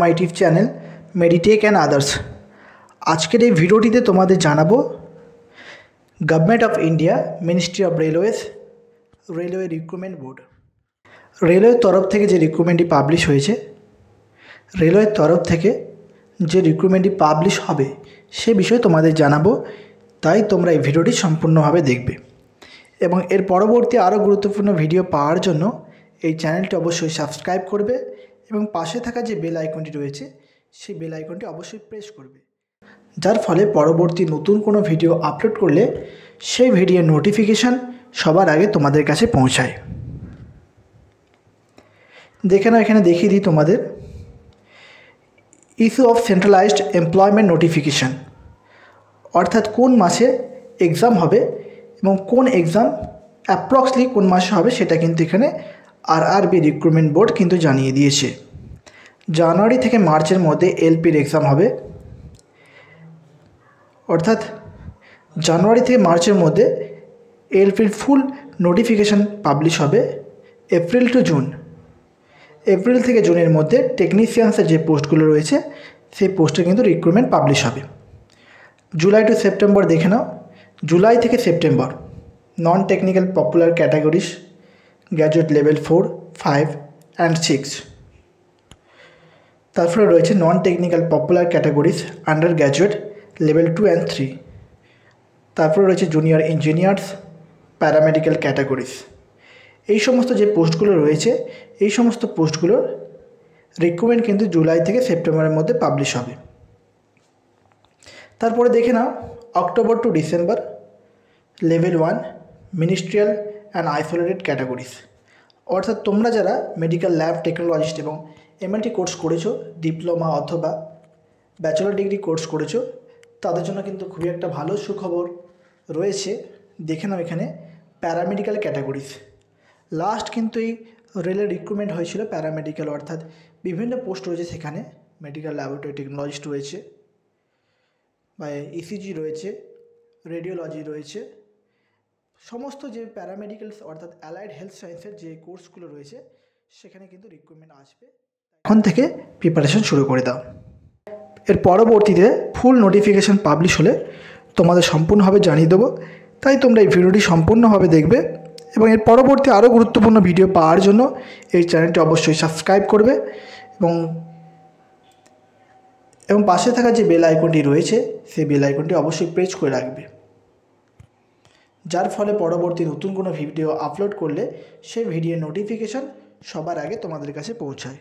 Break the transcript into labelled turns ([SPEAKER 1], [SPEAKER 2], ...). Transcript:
[SPEAKER 1] my YouTube channel Meditech and others আজকের এই ভিডিওটিতে তোমাদের জানাবো government of India ministry of railways railway recruitment board রেলওয়ের তরফ থেকে যে রিক্রুটমেন্টটি পাবলিশ হয়েছে রেলওয়ের তরফ থেকে যে রিক্রুটমেন্টটি পাবলিশ হবে সে বিষয়ে তোমাদের জানাবো তাই তোমরা এই ভিডিওটি সম্পূর্ণভাবে দেখবে এবং এর পরবর্তী আরও গুরুত্বপূর্ণ ভিডিও পাওয়ার জন্য এই চ্যানেলটি অবশ্যই সাবস্ক্রাইব করবে এবং পাশে থাকা যে বেল আইকনটি রয়েছে সেই বেল আইকনটি অবশ্যই প্রেস করবে যার ফলে পরবর্তী নতুন কোনো ভিডিও আপলোড করলে সেই ভিডিওর নোটিফিকেশান সবার আগে তোমাদের কাছে পৌঁছায় দেখে না এখানে দেখিয়ে দিই তোমাদের issue of centralised employment notification অর্থাৎ কোন মাসে এক্সাম হবে এবং কোন এক্সাম অ্যাপ্রক্সলি কোন মাসে হবে সেটা কিন্তু এখানে আরআরবি রিক্রুটমেন্ট বোর্ড কিন্তু জানিয়ে দিয়েছে জানুয়ারি থেকে মার্চের মধ্যে এলপির এক্সাম হবে অর্থাৎ জানুয়ারি থেকে মার্চের মধ্যে এলপির ফুল নোটিফিকেশান পাবলিশ হবে এপ্রিল টু জুন এপ্রিল থেকে জুনের মধ্যে টেকনিশিয়ানসের যে পোস্টগুলো রয়েছে সেই পোস্টে কিন্তু রিক্রুটমেন্ট পাবলিশ হবে জুলাই টু সেপ্টেম্বর দেখে নাও জুলাই থেকে September non technical popular categories graduate level four five and six তারপরে রয়েছে non technical popular categories undergraduate level two and three তারপরে রয়েছে জুনিয়র ইঞ্জিনিয়ার্স প্যারামেডিক্যাল ক্যাটাগরিজ এই সমস্ত যে পোস্টগুলো রয়েছে এই সমস্ত পোস্টগুলোর রিক্রুটমেন্ট কিন্তু জুলাই থেকে সেপ্টেম্বরের মধ্যে পাবলিশ হবে তারপরে দেখে নাও October to December level one ministerial and isolated categories অর্থাৎ তোমরা যারা মেডিকেল ল্যাব টেকনোলজিস্ট এবং এমএলটি কোর্স করেছো ডিপ্লোমা অথবা ব্যাচেলর ডিগ্রি কোর্স করেছো তাদের জন্য কিন্তু খুবই একটা ভালো সুখবর রয়েছে দেখে নাও এখানে প্যারামেডিক্যাল ক্যাটাগরিজ লাস্ট কিন্তু এই রেলের রিক্রুটমেন্ট হয়েছিল প্যারামেডিক্যাল অর্থাৎ বিভিন্ন পোস্ট রয়েছে সেখানে মেডিকেল ল্যাবরেটরি টেকনোলজিস্ট রয়েছে বা ইসিজি e রয়েছে রেডিওলজি রয়েছে সমস্ত যে প্যারামেডিক্যালস অর্থাৎ অ্যালাইড হেলথ সায়েন্সের যে কোর্সগুলো রয়েছে সেখানে কিন্তু রিক্রুটমেন্ট আসবে এখন থেকে প্রিপারেশন শুরু করে দাও এর পরবর্তীতে ফুল নোটিফিকেশান পাবলিশ হলে তোমাদের সম্পূর্ণভাবে জানিয়ে দেবো তাই তোমরা এই ভিডিওটি সম্পূর্ণভাবে দেখবে এবং এর পরবর্তী আরও গুরুত্বপূর্ণ ভিডিও পাওয়ার জন্য এই চ্যানেলটি অবশ্যই সাবস্ক্রাইব করবে এবং এবং পাশে থাকা যে বেল আইকনটি রয়েছে সেই বেল আইকনটি অবশ্যই প্রেস করে রাখবে যার ফলে পরবর্তী নতুন কোনো ভিডিও আপলোড করলে সেই ভিডিওর নোটিফিকেশান সবার আগে তোমাদের কাছে পৌঁছায়